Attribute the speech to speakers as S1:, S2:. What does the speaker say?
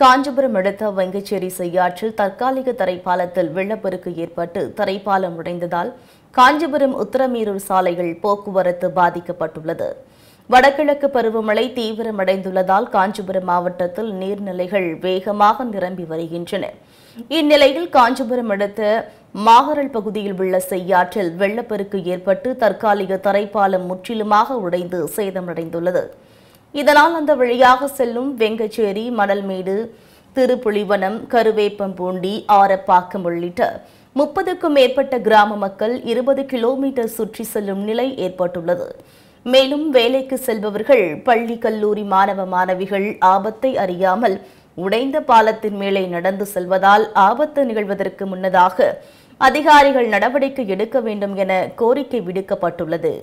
S1: காஞ்சிபுரம் அடுத்த வெங்கச்சேரி செய்யாற்றில் தற்காலிக தரைப்பாலத்தில் வெள்ளப்பெருக்கு ஏற்பட்டு தரைப்பாலம் உடைந்ததால் காஞ்சிபுரம் உத்தரமீரூர் சாலைகள் போக்குவரத்து பாதிக்கப்பட்டுள்ளது வடகிழக்கு பருவமழை தீவிரமடைந்துள்ளதால் காஞ்சிபுரம் மாவட்டத்தில் நீர்நிலைகள் வேகமாக நிரம்பி வருகின்றன இந்நிலையில் காஞ்சிபுரம் அடுத்த மாகரல் பகுதியில் உள்ள செய்யாற்றில் வெள்ளப்பெருக்கு ஏற்பட்டு தற்காலிக தரைப்பாலம் முற்றிலுமாக உடைந்து சேதமடைந்துள்ளது இதனால் அந்த வழியாக செல்லும் வெங்கச்சேரி மணல்மேடு திருப்புலிவனம் கருவேப்பம்பூண்டி ஆரப்பாக்கம் உள்ளிட்ட முப்பதுக்கும் மேற்பட்ட கிராம மக்கள் இருபது கிலோமீட்டர் சுற்றி செல்லும் நிலை ஏற்பட்டுள்ளது மேலும் வேலைக்கு செல்பவர்கள் பள்ளி கல்லூரி மாணவ மாணவிகள் ஆபத்தை அறியாமல் உடைந்த பாலத்தின் மேலே நடந்து செல்வதால் ஆபத்து நிகழ்வதற்கு முன்னதாக அதிகாரிகள் நடவடிக்கை எடுக்க வேண்டும் என கோரிக்கை விடுக்கப்பட்டுள்ளது